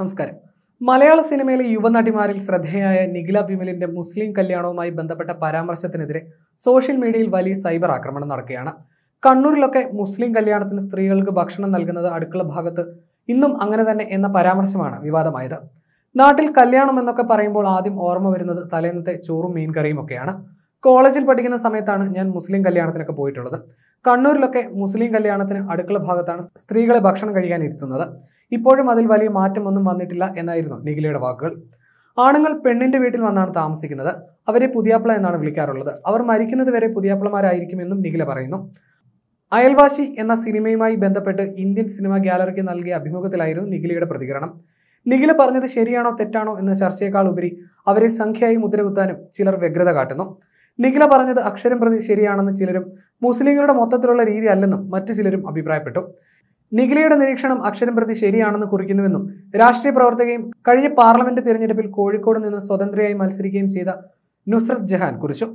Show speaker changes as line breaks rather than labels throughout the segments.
നമസ്കാരം മലയാള സിനിമയിലെ യുവനടിമാരിൽ ശ്രദ്ധേയായ നിഖില വിമലിന്റെ മുസ്ലിം കല്യാണവുമായി ബന്ധപ്പെട്ട പരാമർശത്തിനെതിരെ സോഷ്യൽ മീഡിയയിൽ വലിയ സൈബർ ആക്രമണം നടക്കുകയാണ് കണ്ണൂരിലൊക്കെ മുസ്ലിം കല്യാണത്തിന് സ്ത്രീകൾക്ക് ഭക്ഷണം നൽകുന്നത് അടുക്കള ഭാഗത്ത് ഇന്നും അങ്ങനെ തന്നെ എന്ന പരാമർശമാണ് വിവാദമായത് നാട്ടിൽ കല്യാണം എന്നൊക്കെ പറയുമ്പോൾ ആദ്യം ഓർമ്മ വരുന്നത് തലേന്നത്തെ ചോറും മീൻകറിയും ഒക്കെയാണ് കോളേജിൽ പഠിക്കുന്ന സമയത്താണ് ഞാൻ മുസ്ലിം കല്യാണത്തിനൊക്കെ പോയിട്ടുള്ളത് കണ്ണൂരിലൊക്കെ മുസ്ലിം കല്യാണത്തിന് അടുക്കള ഭാഗത്താണ് സ്ത്രീകളെ ഭക്ഷണം കഴിക്കാൻ ഇരുത്തുന്നത് ഇപ്പോഴും അതിൽ വലിയ മാറ്റമൊന്നും വന്നിട്ടില്ല എന്നായിരുന്നു നിഖിലയുടെ വാക്കുകൾ ആണുങ്ങൾ പെണ്ണിന്റെ വീട്ടിൽ വന്നാണ് താമസിക്കുന്നത് അവരെ പുതിയാപ്പിള എന്നാണ് വിളിക്കാറുള്ളത് അവർ മരിക്കുന്നത് വരെ പുതിയാപ്പിളമാരായിരിക്കുമെന്നും നിഖില പറയുന്നു അയൽവാശി എന്ന സിനിമയുമായി ബന്ധപ്പെട്ട് ഇന്ത്യൻ സിനിമ ഗ്യാലറിക്ക് നൽകിയ അഭിമുഖത്തിലായിരുന്നു നിഖിലയുടെ പ്രതികരണം നിഖില പറഞ്ഞത് ശരിയാണോ തെറ്റാണോ എന്ന ചർച്ചയേക്കാൾ ഉപരി അവരെ സംഖ്യയായി മുദ്രകുത്താനും ചിലർ വ്യഗ്രത കാട്ടുന്നു നിഖില പറഞ്ഞത് അക്ഷരം പ്രതി ശരിയാണെന്ന് ചിലരും മുസ്ലിങ്ങളുടെ മൊത്തത്തിലുള്ള രീതി അല്ലെന്നും മറ്റു ചിലരും അഭിപ്രായപ്പെട്ടു നിഖിലയുടെ നിരീക്ഷണം അക്ഷരം പ്രതി ശരിയാണെന്ന് കുറിക്കുന്നുവെന്നും രാഷ്ട്രീയ പ്രവർത്തകയും കഴിഞ്ഞ പാർലമെന്റ് തിരഞ്ഞെടുപ്പിൽ കോഴിക്കോട് നിന്ന് സ്വതന്ത്രയായി മത്സരിക്കുകയും ചെയ്ത നുസ്രത് ജഹാൻ കുറിച്ചു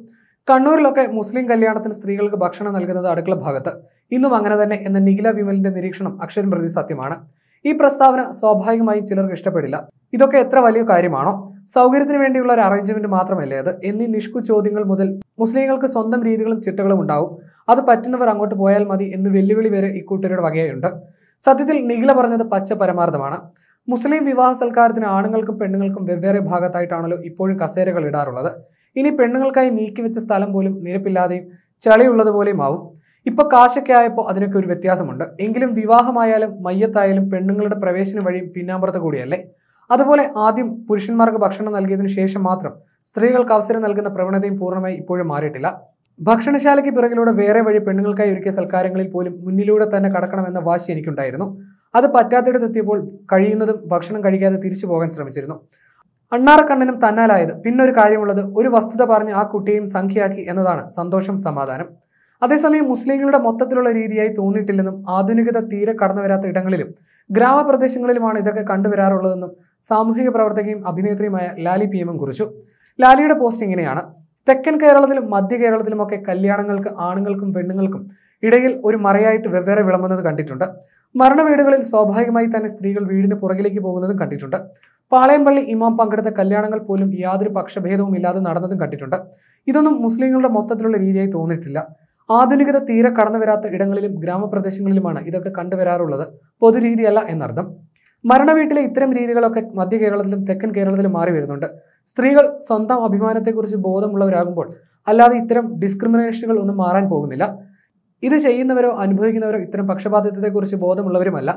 കണ്ണൂരിലൊക്കെ മുസ്ലിം കല്യാണത്തിന് സ്ത്രീകൾക്ക് ഭക്ഷണം നൽകുന്നത് അടുക്കള ഭാഗത്ത് ഇന്നും അങ്ങനെ തന്നെ എന്ന നിഖില വിമലിന്റെ നിരീക്ഷണം അക്ഷരം പ്രതി സത്യമാണ് ഈ പ്രസ്താവന സ്വാഭാവികമായും ചിലർക്ക് ഇഷ്ടപ്പെടില്ല ഇതൊക്കെ എത്ര വലിയ കാര്യമാണോ സൗകര്യത്തിന് വേണ്ടിയുള്ള ഒരു അറേഞ്ച്മെന്റ് മാത്രമല്ലേ അത് എന്നീ നിഷ്കു ചോദ്യങ്ങൾ മുതൽ മുസ്ലിങ്ങൾക്ക് സ്വന്തം രീതികളും ചിട്ടകളും ഉണ്ടാവും അത് പറ്റുന്നവർ അങ്ങോട്ട് പോയാൽ മതി എന്ന് വെല്ലുവിളി വരെ ഇക്കൂട്ടരുടെ വകയുണ്ട് സത്യത്തിൽ നിഖില പറഞ്ഞത് പച്ച പരമാർത്ഥമാണ് മുസ്ലിം വിവാഹ സൽക്കാരത്തിന് ആണുങ്ങൾക്കും പെണ്ണുങ്ങൾക്കും വെവ്വേറെ ഭാഗത്തായിട്ടാണല്ലോ ഇപ്പോഴും കസേരകൾ ഇടാറുള്ളത് ഇനി പെണ്ണുങ്ങൾക്കായി നീക്കിവെച്ച സ്ഥലം പോലും നിരപ്പില്ലാതെയും ചളിയുള്ളതുപോലെയും ആവും ഇപ്പോൾ കാശൊക്കെ ആയപ്പോൾ അതിനൊക്കെ ഒരു വ്യത്യാസമുണ്ട് എങ്കിലും വിവാഹമായാലും മയ്യത്തായാലും പെണ്ണുങ്ങളുടെ പ്രവേശന വഴി പിന്നാമ്പുറത്ത് കൂടിയല്ലേ അതുപോലെ ആദ്യം പുരുഷന്മാർക്ക് ഭക്ഷണം നൽകിയതിനു ശേഷം മാത്രം സ്ത്രീകൾക്ക് അവസരം നൽകുന്ന പ്രവണതയും പൂർണ്ണമായി ഇപ്പോഴും മാറിയിട്ടില്ല ഭക്ഷണശാലയ്ക്ക് പിറകിലൂടെ വേറെ വഴി പെണ്ണുങ്ങൾക്കായി ഒരുക്കിയ സൽക്കാരങ്ങളിൽ പോലും മുന്നിലൂടെ തന്നെ കടക്കണമെന്ന വാശി എനിക്കുണ്ടായിരുന്നു അത് പറ്റാത്തിടത്തെത്തിയപ്പോൾ കഴിയുന്നതും ഭക്ഷണം കഴിക്കാതെ തിരിച്ചു പോകാൻ ശ്രമിച്ചിരുന്നു അണ്ണാറക്കണ്ണനും തന്നാലായത് പിന്നൊരു കാര്യമുള്ളത് ഒരു വസ്തുത പറഞ്ഞ് ആ കുട്ടിയെയും സംഖ്യയാക്കി എന്നതാണ് സന്തോഷം സമാധാനം അതേസമയം മുസ്ലിങ്ങളുടെ മൊത്തത്തിലുള്ള രീതിയായി തോന്നിയിട്ടില്ലെന്നും ആധുനികത തീരെ കടന്നു വരാത്ത ഇടങ്ങളിലും ഗ്രാമപ്രദേശങ്ങളിലുമാണ് ഇതൊക്കെ കണ്ടുവരാറുള്ളതെന്നും സാമൂഹിക പ്രവർത്തകയും അഭിനേത്രിയുമായ ലാലി പി എമ്മും കുറിച്ചു ലാലിയുടെ പോസ്റ്റ് ഇങ്ങനെയാണ് തെക്കൻ കേരളത്തിലും മധ്യ കേരളത്തിലുമൊക്കെ കല്യാണങ്ങൾക്ക് ആണുങ്ങൾക്കും പെണ്ണുങ്ങൾക്കും ഇടയിൽ ഒരു മറയായിട്ട് വെവ്വേറെ വിളമ്പുന്നത് കണ്ടിട്ടുണ്ട് മരണ വീടുകളിൽ സ്വാഭാവികമായി തന്നെ സ്ത്രീകൾ വീടിന് പുറകിലേക്ക് പോകുന്നതും കണ്ടിട്ടുണ്ട് പാളയംപള്ളി ഇമാം പങ്കെടുത്ത കല്യാണങ്ങൾ പോലും യാതൊരു പക്ഷഭേദവും ഇല്ലാതെ നടന്നതും കണ്ടിട്ടുണ്ട് ഇതൊന്നും മുസ്ലിങ്ങളുടെ മൊത്തത്തിലുള്ള രീതിയായി തോന്നിയിട്ടില്ല ആധുനികത തീരെ കടന്നു വരാത്ത ഇടങ്ങളിലും ഗ്രാമപ്രദേശങ്ങളിലുമാണ് ഇതൊക്കെ കണ്ടുവരാറുള്ളത് പൊതുരീതിയല്ല എന്നർത്ഥം മരണവീട്ടിലെ ഇത്തരം രീതികളൊക്കെ മധ്യ കേരളത്തിലും തെക്കൻ കേരളത്തിലും മാറി വരുന്നുണ്ട് സ്ത്രീകൾ സ്വന്തം അഭിമാനത്തെക്കുറിച്ച് ബോധമുള്ളവരാകുമ്പോൾ അല്ലാതെ ഇത്തരം ഡിസ്ക്രിമിനേഷനുകൾ ഒന്നും മാറാൻ പോകുന്നില്ല ഇത് ചെയ്യുന്നവരോ അനുഭവിക്കുന്നവരോ ഇത്തരം പക്ഷപാതിത്വത്തെക്കുറിച്ച് ബോധമുള്ളവരുമല്ല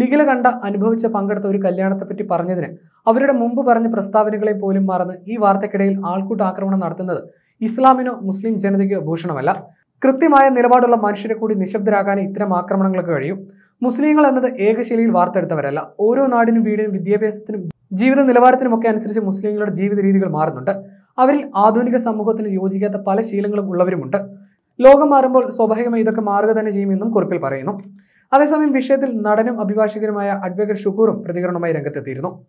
നിഖില കണ്ട അനുഭവിച്ച പങ്കെടുത്ത ഒരു കല്യാണത്തെപ്പറ്റി പറഞ്ഞതിന് അവരുടെ മുമ്പ് പറഞ്ഞ പ്രസ്താവനകളെ പോലും മറന്ന് ഈ വാർത്തക്കിടയിൽ ആൾക്കൂട്ട ആക്രമണം നടത്തുന്നത് ഇസ്ലാമിനോ മുസ്ലിം ജനതയ്ക്കോ ഭൂഷണമല്ല കൃത്യമായ നിലപാടുള്ള മനുഷ്യരെ കൂടി നിശബ്ദരാകാൻ ഇത്തരം ആക്രമണങ്ങൾക്ക് കഴിയും മുസ്ലിങ്ങൾ എന്നത് ഏകശൈലിയിൽ വാർത്തെടുത്തവരല്ല ഓരോ നാടിനും വീടിനും വിദ്യാഭ്യാസത്തിനും ജീവിത നിലവാരത്തിനുമൊക്കെ അനുസരിച്ച് മുസ്ലിങ്ങളുടെ ജീവിത രീതികൾ മാറുന്നുണ്ട് അവരിൽ ആധുനിക സമൂഹത്തിന് യോജിക്കാത്ത പല ശീലങ്ങളും ഉള്ളവരുമുണ്ട് ലോകം മാറുമ്പോൾ സ്വാഭാവികമായി ഇതൊക്കെ മാറുക തന്നെ ചെയ്യുമെന്നും കുറിപ്പിൽ പറയുന്നു അതേസമയം വിഷയത്തിൽ നടനും അഭിഭാഷകനുമായ അഡ്വക്കേറ്റ് ഷുക്കൂറും പ്രതികരണവുമായി രംഗത്തെത്തിയിരുന്നു